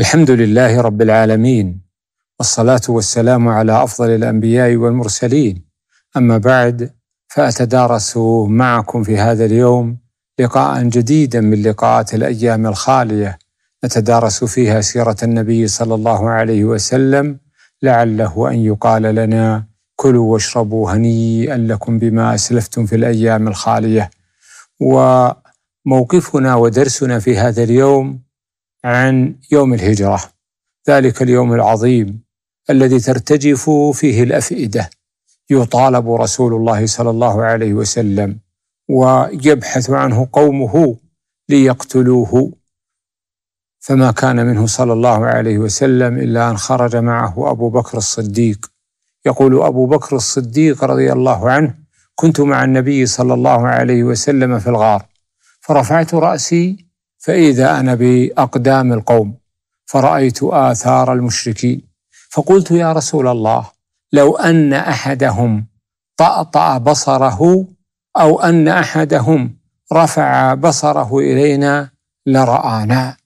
الحمد لله رب العالمين والصلاة والسلام على أفضل الأنبياء والمرسلين أما بعد فأتدارس معكم في هذا اليوم لقاء جديدا من لقاءات الأيام الخالية نتدارس فيها سيرة النبي صلى الله عليه وسلم لعله أن يقال لنا كلوا واشربوا هنيئا لكم بما أسلفتم في الأيام الخالية وموقفنا ودرسنا في هذا اليوم عن يوم الهجرة ذلك اليوم العظيم الذي ترتجف فيه الأفئدة يطالب رسول الله صلى الله عليه وسلم ويبحث عنه قومه ليقتلوه فما كان منه صلى الله عليه وسلم إلا أن خرج معه أبو بكر الصديق يقول أبو بكر الصديق رضي الله عنه كنت مع النبي صلى الله عليه وسلم في الغار فرفعت رأسي فإذا أنا بأقدام القوم فرأيت آثار المشركين فقلت يا رسول الله لو أن أحدهم طأطأ بصره أو أن أحدهم رفع بصره إلينا لرآنا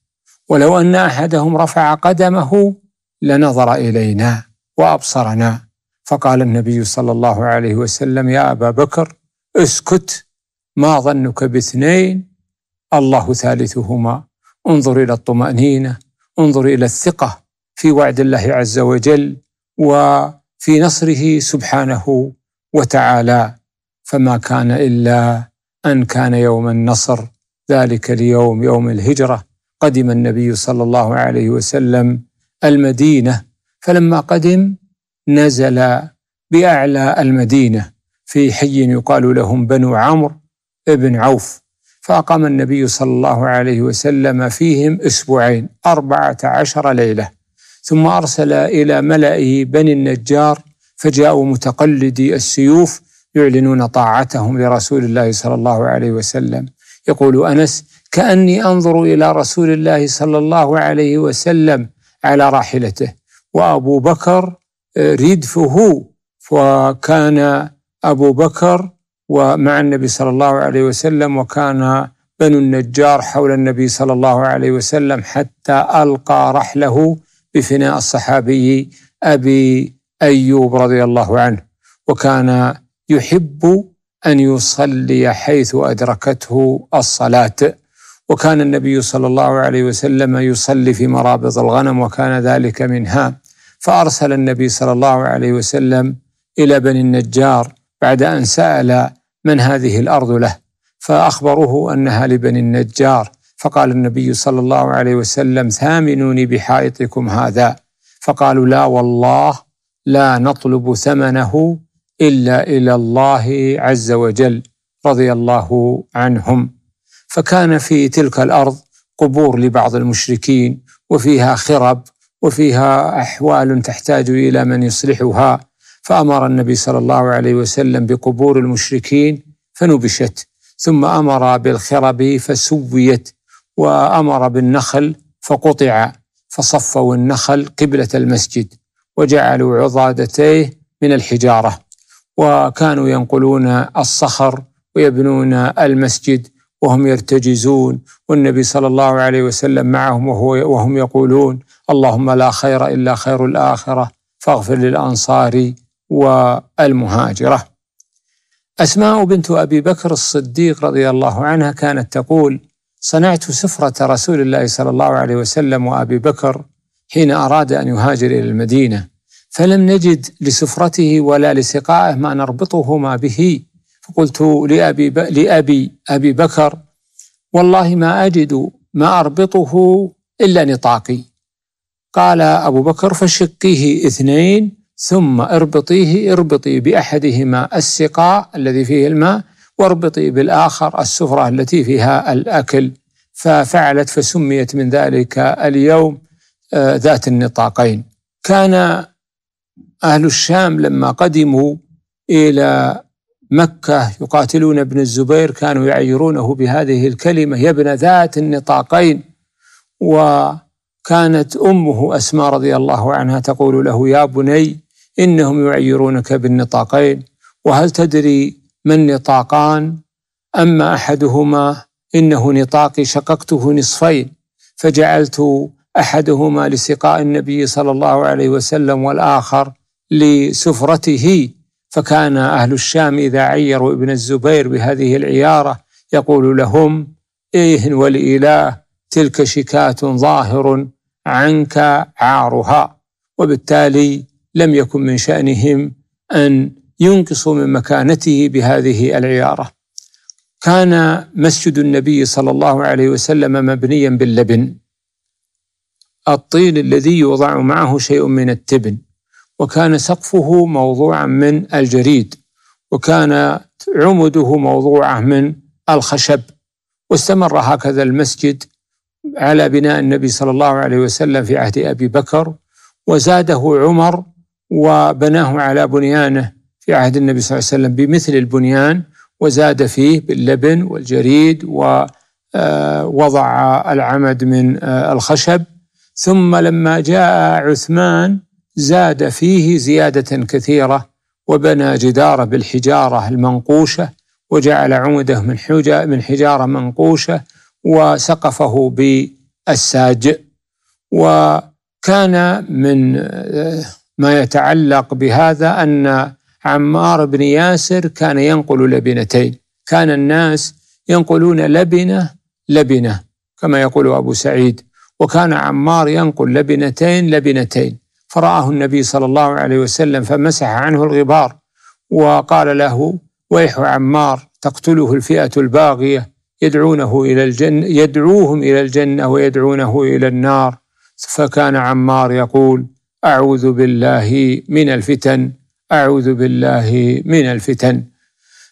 ولو أن أحدهم رفع قدمه لنظر إلينا وأبصرنا فقال النبي صلى الله عليه وسلم يا أبا بكر اسكت ما ظنك باثنين الله ثالثهما انظر الى الطمانينه انظر الى الثقه في وعد الله عز وجل وفي نصره سبحانه وتعالى فما كان الا ان كان يوم النصر ذلك اليوم يوم الهجره قدم النبي صلى الله عليه وسلم المدينه فلما قدم نزل باعلى المدينه في حي يقال لهم بنو عمرو بن عوف فأقام النبي صلى الله عليه وسلم فيهم أسبوعين أربعة عشر ليلة ثم أرسل إلى ملئه بني النجار فجاءوا متقلدي السيوف يعلنون طاعتهم لرسول الله صلى الله عليه وسلم يقول أنس كأني أنظر إلى رسول الله صلى الله عليه وسلم على راحلته وأبو بكر آه، ردفه وكان أبو بكر ومع النبي صلى الله عليه وسلم وكان بنو النجار حول النبي صلى الله عليه وسلم حتى ألقى رحله بفناء الصحابي أبي أيوب رضي الله عنه وكان يحب أن يصلي حيث أدركته الصلاة وكان النبي صلى الله عليه وسلم يصلي في مرابض الغنم وكان ذلك منها فأرسل النبي صلى الله عليه وسلم إلى بني النجار بعد أن سأل من هذه الارض له فاخبروه انها لبني النجار فقال النبي صلى الله عليه وسلم ثامنوني بحائطكم هذا فقالوا لا والله لا نطلب ثمنه الا الى الله عز وجل رضي الله عنهم فكان في تلك الارض قبور لبعض المشركين وفيها خرب وفيها احوال تحتاج الى من يصلحها فأمر النبي صلى الله عليه وسلم بقبور المشركين فنبشت ثم أمر بالخرب فسويت وأمر بالنخل فقطع فصفوا النخل قبلة المسجد وجعلوا عضادتيه من الحجارة وكانوا ينقلون الصخر ويبنون المسجد وهم يرتجزون والنبي صلى الله عليه وسلم معهم وهو وهم يقولون اللهم لا خير الا خير الاخره فاغفر للانصار والمهاجرة أسماء بنت أبي بكر الصديق رضي الله عنها كانت تقول صنعت سفرة رسول الله صلى الله عليه وسلم وأبي بكر حين أراد أن يهاجر إلى المدينة فلم نجد لسفرته ولا لسقائه ما نربطهما به فقلت لأبي, ب... لأبي أبي بكر والله ما أجد ما أربطه إلا نطاقي قال أبو بكر فشقيه اثنين ثم اربطيه اربطي باحدهما السقاء الذي فيه الماء واربطي بالاخر السفره التي فيها الاكل ففعلت فسميت من ذلك اليوم آه، ذات النطاقين كان اهل الشام لما قدموا الى مكه يقاتلون ابن الزبير كانوا يعيرونه بهذه الكلمه يا ابن ذات النطاقين وكانت امه اسماء رضي الله عنها تقول له يا بني إنهم يعيرونك بالنطاقين وهل تدري ما النطاقان أما أحدهما إنه نطاقي شققته نصفين فجعلت أحدهما لسقاء النبي صلى الله عليه وسلم والآخر لسفرته فكان أهل الشام إذا عيروا ابن الزبير بهذه العيارة يقول لهم إيه والإله تلك شكاة ظاهر عنك عارها وبالتالي لم يكن من شأنهم أن ينقصوا من مكانته بهذه العيارة كان مسجد النبي صلى الله عليه وسلم مبنيا باللبن الطين الذي يوضع معه شيء من التبن وكان سقفه موضوعا من الجريد وكان عمده موضوعه من الخشب واستمر هكذا المسجد على بناء النبي صلى الله عليه وسلم في عهد ابي بكر وزاده عمر وبناه على بنيانه في عهد النبي صلى الله عليه وسلم بمثل البنيان وزاد فيه باللبن والجريد ووضع آه، العمد من آه، الخشب ثم لما جاء عثمان زاد فيه زيادة كثيرة وبنى جداره بالحجارة المنقوشة وجعل عمده من من حجارة منقوشة وسقفه بالساج وكان من آه، ما يتعلق بهذا أن عمار بن ياسر كان ينقل لبنتين كان الناس ينقلون لبنة لبنة كما يقول أبو سعيد وكان عمار ينقل لبنتين لبنتين فرآه النبي صلى الله عليه وسلم فمسح عنه الغبار وقال له ويح عمار تقتله الفئة الباغية يدعونه إلى الجنة يدعوهم إلى الجنة ويدعونه إلى النار فكان عمار يقول اعوذ بالله من الفتن اعوذ بالله من الفتن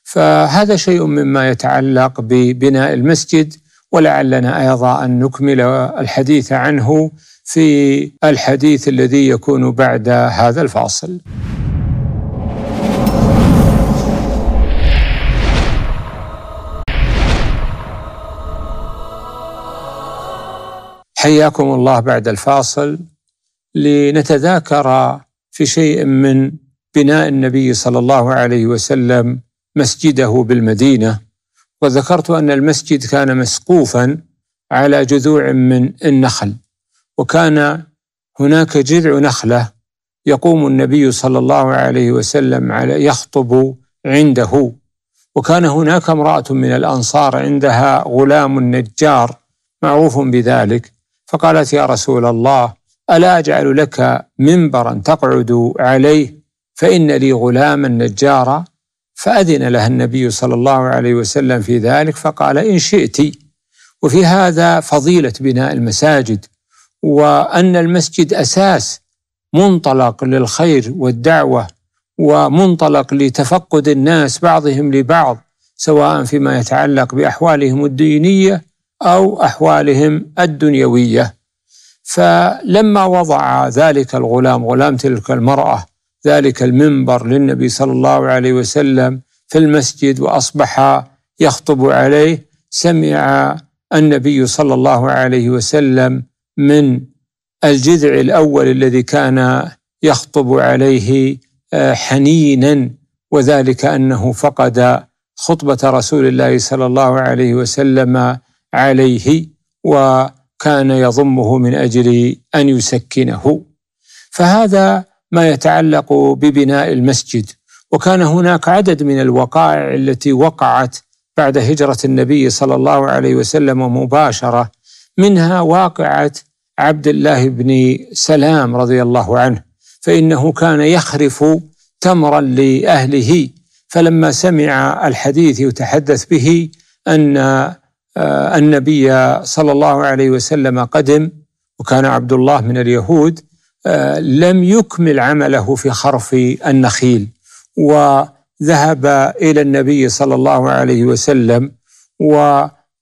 فهذا شيء مما يتعلق ببناء المسجد ولعلنا ايضا ان نكمل الحديث عنه في الحديث الذي يكون بعد هذا الفاصل. حياكم الله بعد الفاصل لنتذاكر في شيء من بناء النبي صلى الله عليه وسلم مسجده بالمدينه وذكرت ان المسجد كان مسقوفا على جذوع من النخل وكان هناك جذع نخله يقوم النبي صلى الله عليه وسلم على يخطب عنده وكان هناك امراه من الانصار عندها غلام نجار معروف بذلك فقالت يا رسول الله ألا أجعل لك منبرا تقعد عليه فإن لي غلاما نجارا فأذن لها النبي صلى الله عليه وسلم في ذلك فقال إن شئت وفي هذا فضيلة بناء المساجد وأن المسجد أساس منطلق للخير والدعوة ومنطلق لتفقد الناس بعضهم لبعض سواء فيما يتعلق بأحوالهم الدينية أو أحوالهم الدنيوية فلما وضع ذلك الغلام غلام تلك المرأة ذلك المنبر للنبي صلى الله عليه وسلم في المسجد وأصبح يخطب عليه سمع النبي صلى الله عليه وسلم من الجذع الأول الذي كان يخطب عليه آه، حنينا وذلك أنه فقد خطبة رسول الله صلى الله عليه وسلم عليه و كان يضمه من اجل ان يسكنه فهذا ما يتعلق ببناء المسجد وكان هناك عدد من الوقائع التي وقعت بعد هجره النبي صلى الله عليه وسلم مباشره منها واقعه عبد الله بن سلام رضي الله عنه فانه كان يخرف تمرا لاهله فلما سمع الحديث يتحدث به ان آه، النبي صلى الله عليه وسلم قدم وكان عبد الله من اليهود آه، لم يكمل عمله في خرف النخيل وذهب الى النبي صلى الله عليه وسلم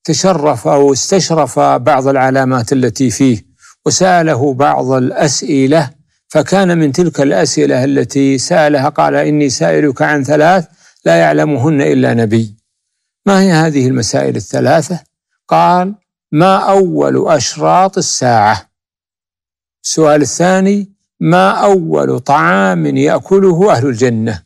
وتشرف او استشرف بعض العلامات التي فيه وساله بعض الاسئله فكان من تلك الاسئله التي سالها قال اني سائلك عن ثلاث لا يعلمهن الا نبي ما هي هذه المسائل الثلاثة؟ قال ما أول أشراط الساعة؟ السؤال الثاني ما أول طعام يأكله أهل الجنة؟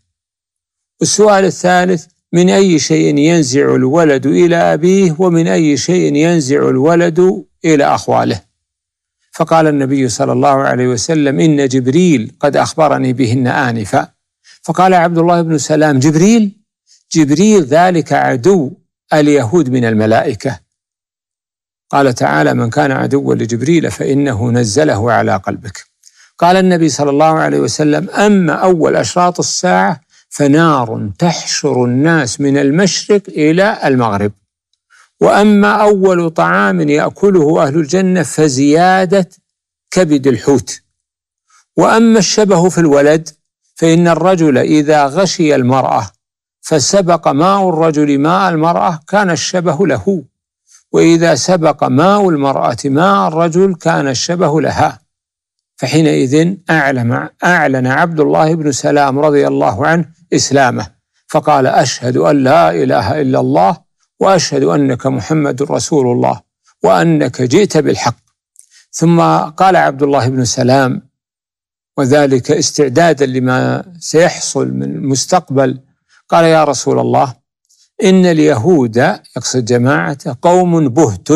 السؤال الثالث من أي شيء ينزع الولد إلى أبيه ومن أي شيء ينزع الولد إلى أخواله فقال النبي صلى الله عليه وسلم إن جبريل قد أخبرني بهن آنفا فقال عبد الله بن سلام جبريل جبريل ذلك عدو اليهود من الملائكة قال تعالى من كان عدوا لجبريل فإنه نزله على قلبك قال النبي صلى الله عليه وسلم أما أول أشراط الساعة فنار تحشر الناس من المشرق إلى المغرب وأما أول طعام يأكله أهل الجنة فزيادة كبد الحوت وأما الشبه في الولد فإن الرجل إذا غشي المرأة فسبق ماء الرجل ماء المرأة كان الشبه له وإذا سبق ماء المرأة ماء الرجل كان الشبه لها فحينئذ أعلم أعلن عبد الله بن سلام رضي الله عنه إسلامه فقال أشهد أن لا إله إلا الله وأشهد أنك محمد رسول الله وأنك جئت بالحق ثم قال عبد الله بن سلام وذلك استعدادا لما سيحصل من المستقبل قال يا رسول الله إن اليهود يقصد جماعته قوم بهت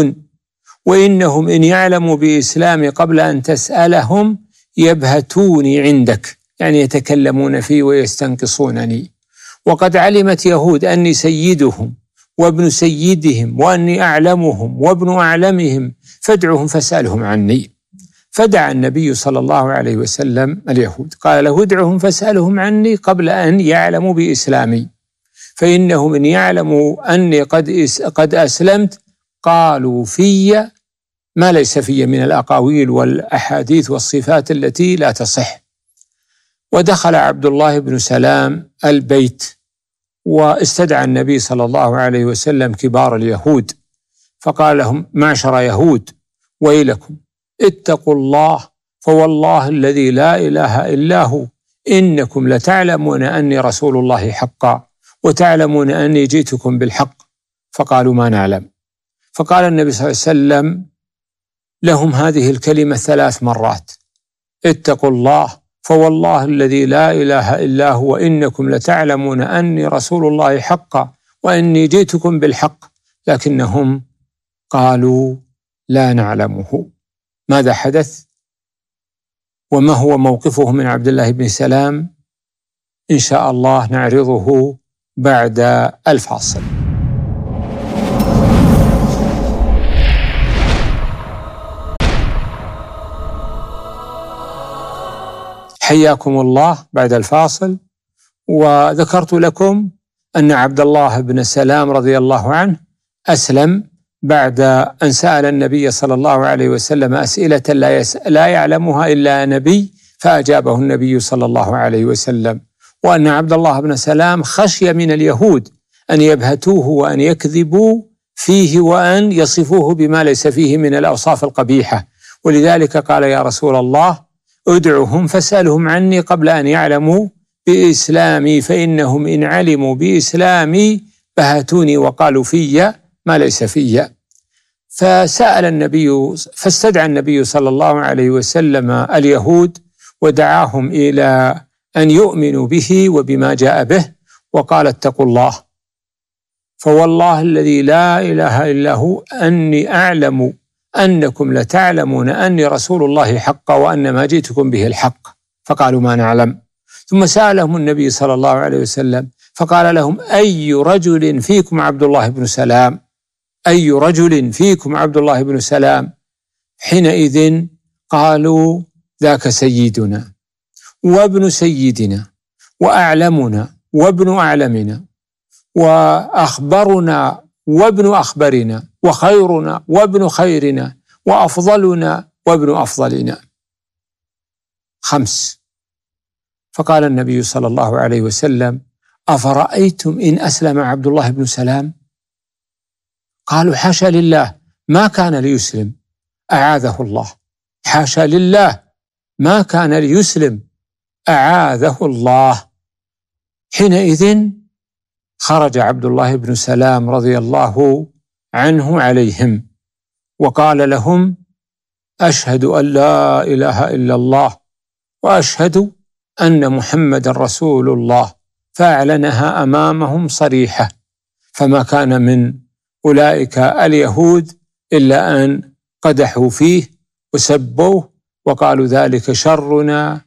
وإنهم إن يعلموا بإسلام قبل أن تسألهم يبهتوني عندك يعني يتكلمون فيه ويستنقصونني وقد علمت يهود أني سيدهم وابن سيدهم وأني أعلمهم وابن أعلمهم فادعهم فاسألهم عني فدعا النبي صلى الله عليه وسلم اليهود قال له ادعهم فاسألهم عني قبل أن يعلموا بإسلامي فإنهم إن يعلموا أني قد قد أسلمت قالوا في ما ليس في من الأقاويل والأحاديث والصفات التي لا تصح ودخل عبد الله بن سلام البيت واستدعى النبي صلى الله عليه وسلم كبار اليهود فقال لهم معشر يهود ويلكم اتقوا الله فوالله الذي لا اله الا هو انكم لتعلمون اني رسول الله حقا وتعلمون اني جئتكم بالحق فقالوا ما نعلم فقال النبي صلى الله عليه وسلم لهم هذه الكلمه ثلاث مرات اتقوا الله فوالله الذي لا اله الا هو انكم لتعلمون اني رسول الله حقا واني جئتكم بالحق لكنهم قالوا لا نعلمه ماذا حدث وما هو موقفه من عبد الله بن سلام ان شاء الله نعرضه بعد الفاصل حياكم الله بعد الفاصل وذكرت لكم ان عبد الله بن سلام رضي الله عنه اسلم بعد أن سأل النبي صلى الله عليه وسلم أسئلة لا, لا يعلمها إلا نبي فأجابه النبي صلى الله عليه وسلم وأن عبد الله بن سلام خشي من اليهود أن يبهتوه وأن يكذبوا فيه وأن يصفوه بما ليس فيه من الأوصاف القبيحة ولذلك قال يا رسول الله ادعهم فاسألهم عني قبل أن يعلموا بإسلامي فإنهم إن علموا بإسلامي بهتوني وقالوا في ما ليس في فسأل النبي فاستدعى النبي صلى الله عليه وسلم اليهود ودعاهم إلى أن يؤمنوا به وبما جاء به وقال اتقوا الله فوالله الذي لا إله إلا هو أني أعلم أنكم لتعلمون أني رسول الله حقا وأن ما جئتكم به الحق فقالوا ما نعلم ثم سألهم النبي صلى الله عليه وسلم فقال لهم أي رجل فيكم عبد الله بن سلام أي رجل فيكم عبد الله بن سلام حينئذ قالوا ذاك سيدنا وابن سيدنا وأعلمنا وابن أعلمنا وأخبرنا وابن أخبرنا وخيرنا وابن خيرنا وأفضلنا وابن أفضلنا خمس فقال النبي صلى الله عليه وسلم أفرأيتم إن أسلم عبد الله بن سلام قالوا حاشا لله ما كان ليسلم أعاذه الله حاشا لله ما كان ليسلم أعاذه الله حينئذ خرج عبد الله بن سلام رضي الله عنه عليهم وقال لهم أشهد أن لا إله إلا الله وأشهد أن محمد رسول الله فأعلنها أمامهم صريحة فما كان من أولئك اليهود إلا أن قدحوا فيه وسبوه وقالوا ذلك شرنا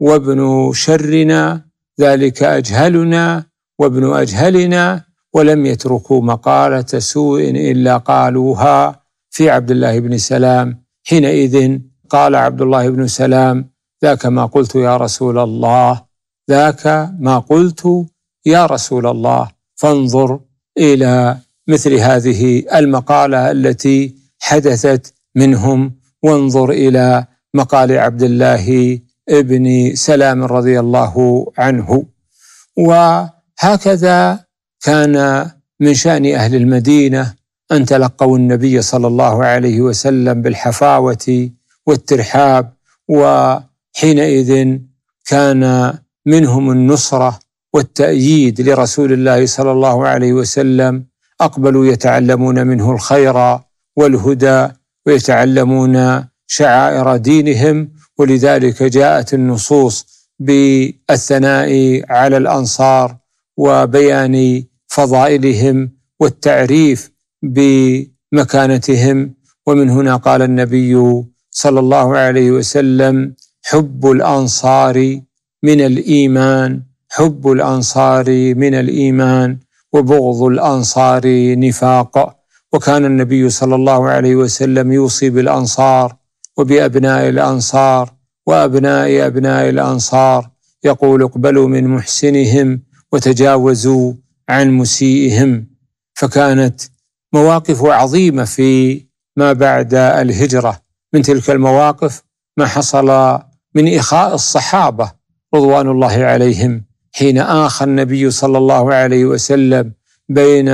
وابن شرنا ذلك أجهلنا وابن أجهلنا ولم يتركوا مقالة سوء إلا قالوها في عبد الله بن سلام حينئذ قال عبد الله بن سلام ذاك ما قلت يا رسول الله ذاك ما قلت يا رسول الله فانظر إلى مثل هذه المقاله التي حدثت منهم وانظر الى مقال عبد الله ابن سلام رضي الله عنه وهكذا كان من شان اهل المدينه ان تلقوا النبي صلى الله عليه وسلم بالحفاوه والترحاب وحينئذ كان منهم النصره والتأييد لرسول الله صلى الله عليه وسلم اقبلوا يتعلمون منه الخير والهدى ويتعلمون شعائر دينهم ولذلك جاءت النصوص بالثناء على الانصار وبيان فضائلهم والتعريف بمكانتهم ومن هنا قال النبي صلى الله عليه وسلم حب الانصار من الايمان حب الانصار من الايمان وبغض الأنصار نفاق وكان النبي صلى الله عليه وسلم يوصي بالأنصار وبأبناء الأنصار وأبناء أبناء الأنصار يقول اقبلوا من محسنهم وتجاوزوا عن مسيئهم فكانت مواقف عظيمة في ما بعد الهجرة من تلك المواقف ما حصل من إخاء الصحابة رضوان الله عليهم حين آخى النبي صلى الله عليه وسلم بين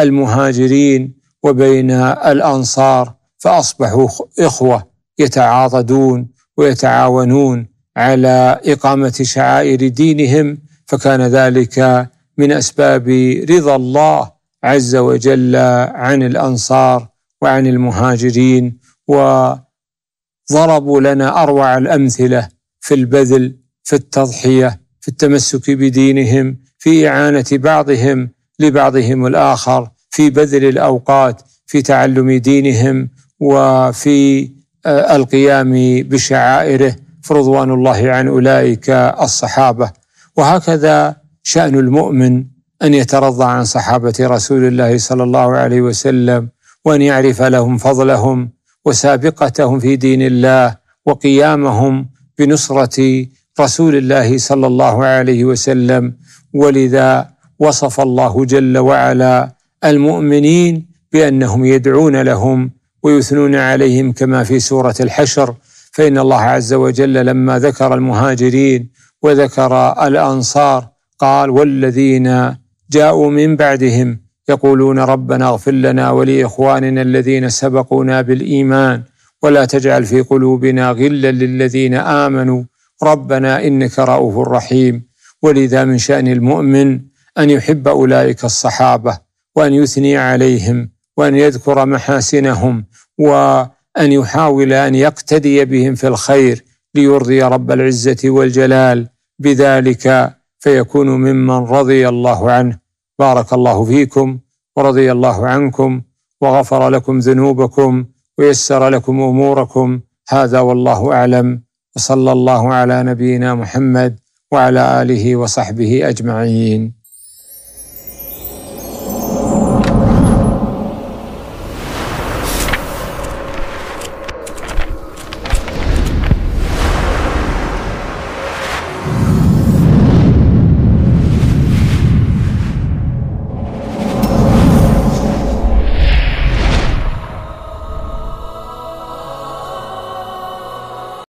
المهاجرين وبين الأنصار فأصبحوا إخوة يتعاضدون ويتعاونون على إقامة شعائر دينهم فكان ذلك من أسباب رضا الله عز وجل عن الأنصار وعن المهاجرين وضربوا لنا أروع الأمثلة في البذل في التضحية في التمسك بدينهم في إعانة بعضهم لبعضهم الآخر في بذل الأوقات في تعلم دينهم وفي آه، القيام بشعائره فرضوان الله عن أولئك الصحابة وهكذا شأن المؤمن أن يترضى عن صحابة رسول الله صلى الله عليه وسلم وأن يعرف لهم فضلهم وسابقتهم في دين الله وقيامهم بنصرة رسول الله صلى الله عليه وسلم ولذا وصف الله جل وعلا المؤمنين بانهم يدعون لهم ويثنون عليهم كما في سوره الحشر فان الله عز وجل لما ذكر المهاجرين وذكر الانصار قال والذين جاءوا من بعدهم يقولون ربنا اغفر لنا ولاخواننا الذين سبقونا بالايمان ولا تجعل في قلوبنا غلا للذين امنوا ربنا إنك رؤوف رحيم ولذا من شأن المؤمن أن يحب أولئك الصحابة وأن يثني عليهم وأن يذكر محاسنهم وأن يحاول أن يقتدي بهم في الخير ليرضي رب العزة والجلال بذلك فيكون ممن رضي الله عنه بارك الله فيكم ورضي الله عنكم وغفر لكم ذنوبكم ويسر لكم اموركم هذا والله اعلم وصلى الله على نبينا محمد وعلى اله وصحبه اجمعين